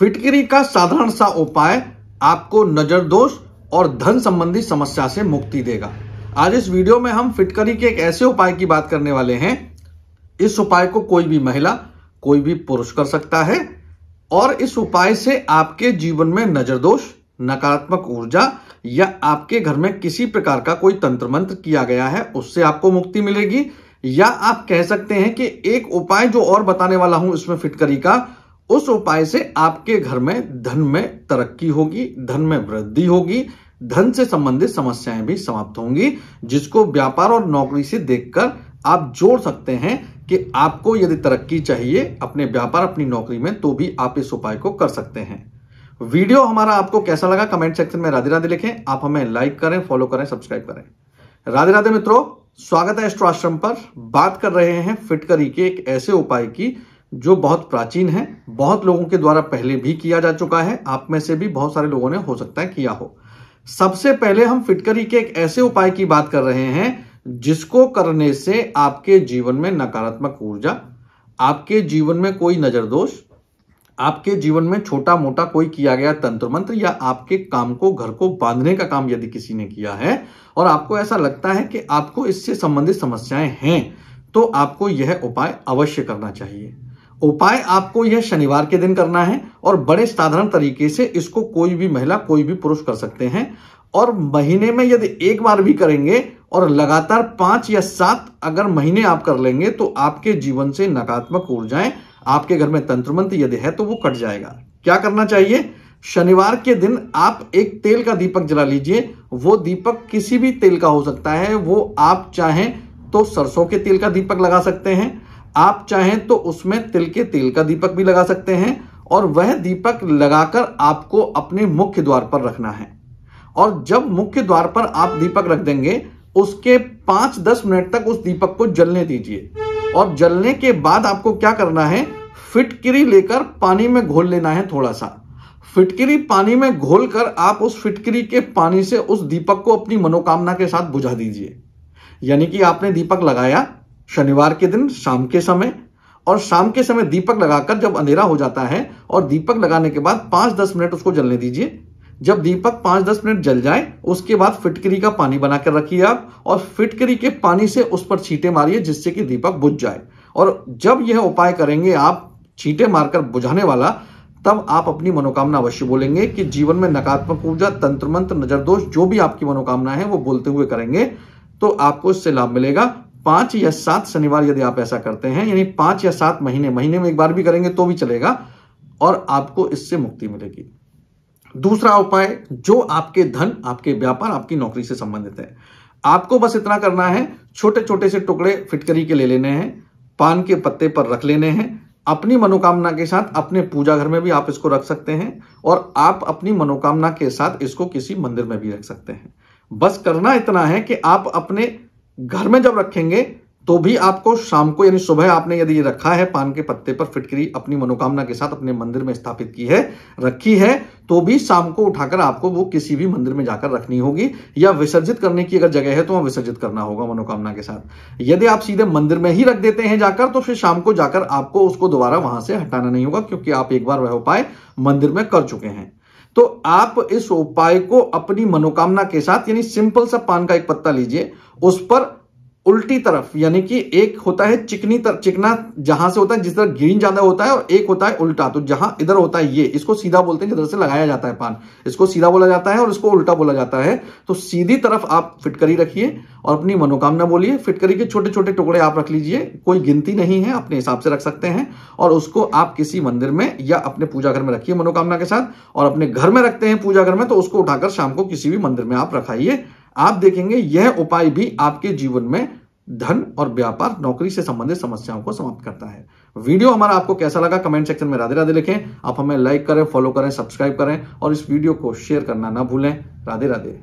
फिटकरी का साधारण सा उपाय आपको नजर दोष और धन संबंधी समस्या से मुक्ति देगा आज इस वीडियो में हम फिटकरी के एक ऐसे उपाय की बात करने वाले हैं इस उपाय को कोई भी महिला कोई भी पुरुष कर सकता है और इस उपाय से आपके जीवन में नजर दोष नकारात्मक ऊर्जा या आपके घर में किसी प्रकार का कोई तंत्र मंत्र किया गया है उससे आपको मुक्ति मिलेगी या आप कह सकते हैं कि एक उपाय जो और बताने वाला हूं इसमें फिटकरी का उस उपाय से आपके घर में धन में तरक्की होगी धन में वृद्धि होगी धन से संबंधित समस्याएं भी समाप्त होंगी जिसको व्यापार और नौकरी से देखकर आप जोड़ सकते हैं कि आपको यदि तरक्की चाहिए अपने व्यापार अपनी नौकरी में तो भी आप इस उपाय को कर सकते हैं वीडियो हमारा आपको कैसा लगा कमेंट सेक्शन में राधे राधे लिखें आप हमें लाइक करें फॉलो करें सब्सक्राइब करें राधे राधे मित्रों स्वागत है एस्ट्रो आश्रम पर बात कर रहे हैं फिटकरी के एक ऐसे उपाय की जो बहुत प्राचीन है बहुत लोगों के द्वारा पहले भी किया जा चुका है आप में से भी बहुत सारे लोगों ने हो सकता है किया हो सबसे पहले हम फिटकरी के एक ऐसे उपाय की बात कर रहे हैं जिसको करने से आपके जीवन में नकारात्मक ऊर्जा आपके जीवन में कोई नजर दोष आपके जीवन में छोटा मोटा कोई किया गया तंत्र मंत्र या आपके काम को घर को बांधने का काम यदि किसी ने किया है और आपको ऐसा लगता है कि आपको इससे संबंधित समस्याएं हैं तो आपको यह उपाय अवश्य करना चाहिए उपाय आपको यह शनिवार के दिन करना है और बड़े साधारण तरीके से इसको कोई भी महिला कोई भी पुरुष कर सकते हैं और महीने में यदि एक बार भी करेंगे और लगातार पांच या सात अगर महीने आप कर लेंगे तो आपके जीवन से नकारात्मक ऊर्जाएं आपके घर में तंत्र मंत्र यदि है तो वो कट जाएगा क्या करना चाहिए शनिवार के दिन आप एक तेल का दीपक जला लीजिए वो दीपक किसी भी तेल का हो सकता है वो आप चाहें तो सरसों के तेल का दीपक लगा सकते हैं आप चाहें तो उसमें तिल के तेल का दीपक भी लगा सकते हैं और वह दीपक लगाकर आपको अपने मुख्य द्वार पर रखना है और जब मुख्य द्वार पर आप दीपक रख देंगे उसके पांच दस मिनट तक उस दीपक को जलने दीजिए और जलने के बाद आपको क्या करना है फिटकरी लेकर पानी में घोल लेना है थोड़ा सा फिटकिरी पानी में घोल कर आप उस फिटकरी के पानी से उस दीपक को अपनी मनोकामना के साथ बुझा दीजिए यानी कि आपने दीपक लगाया शनिवार के दिन शाम के समय और शाम के समय दीपक लगाकर जब अंधेरा हो जाता है और दीपक लगाने के बाद पांच दस मिनट उसको जलने दीजिए जब दीपक पांच दस मिनट जल जाए उसके बाद फिटकरी का पानी बनाकर रखिए आप और फिटकरी के पानी से उस पर छींटे मारिए जिससे कि दीपक बुझ जाए और जब यह उपाय करेंगे आप छींटे मारकर बुझाने वाला तब आप अपनी मनोकामना अवश्य बोलेंगे कि जीवन में नकारात्मक ऊर्जा तंत्र मंत्र नजर दोष जो भी आपकी मनोकामना है वो बोलते हुए करेंगे तो आपको इससे लाभ मिलेगा पांच या सात शनिवार यदि आप ऐसा करते हैं यानी पांच या सात महीने महीने में एक बार भी करेंगे तो भी चलेगा और आपको इससे मुक्ति मिलेगी दूसरा उपाय जो आपके धन आपके व्यापार आपकी नौकरी से संबंधित है आपको बस इतना करना है छोटे छोटे से टुकड़े फिटकरी के ले लेने हैं पान के पत्ते पर रख लेने हैं अपनी मनोकामना के साथ अपने पूजा घर में भी आप इसको रख सकते हैं और आप अपनी मनोकामना के साथ इसको किसी मंदिर में भी रख सकते हैं बस करना इतना है कि आप अपने घर में जब रखेंगे तो भी आपको शाम को यानी सुबह आपने यदि ये रखा है पान के पत्ते पर फिटकरी अपनी मनोकामना के साथ अपने मंदिर में स्थापित की है रखी है तो भी शाम को उठाकर आपको वो किसी भी मंदिर में जाकर रखनी होगी या विसर्जित करने की अगर जगह है तो वहां विसर्जित करना होगा मनोकामना के साथ यदि आप सीधे मंदिर में ही रख देते हैं जाकर तो फिर शाम को जाकर आपको उसको दोबारा वहां से हटाना नहीं होगा क्योंकि आप एक बार वह उपाय मंदिर में कर चुके हैं तो आप इस उपाय को अपनी मनोकामना के साथ यानी सिंपल सा पान का एक पत्ता लीजिए उस पर उल्टी तरफ यानी कि एक होता है चिकनी तर, चिकना जहां से होता है जिस तरह ग्रीन ज्यादा होता है और एक होता है उल्टा तो जहां इधर होता है ये इसको सीधा बोलते हैं जिधर से लगाया जाता है पान इसको सीधा बोला जाता है और इसको उल्टा बोला जाता है तो सीधी तरफ आप फिटकरी रखिए और अपनी मनोकामना बोलिए फिटकरी के छोटे छोटे टुकड़े आप रख लीजिए कोई गिनती नहीं है अपने हिसाब से रख सकते हैं और उसको आप किसी मंदिर में या अपने पूजा घर में रखिए मनोकामना के साथ और अपने घर में रखते हैं पूजा घर में तो उसको उठाकर शाम को किसी भी मंदिर में आप रखाइए आप देखेंगे यह उपाय भी आपके जीवन में धन और व्यापार नौकरी से संबंधित समस्याओं को समाप्त करता है वीडियो हमारा आपको कैसा लगा कमेंट सेक्शन में राधे राधे लिखें आप हमें लाइक करें फॉलो करें सब्सक्राइब करें और इस वीडियो को शेयर करना ना भूलें राधे राधे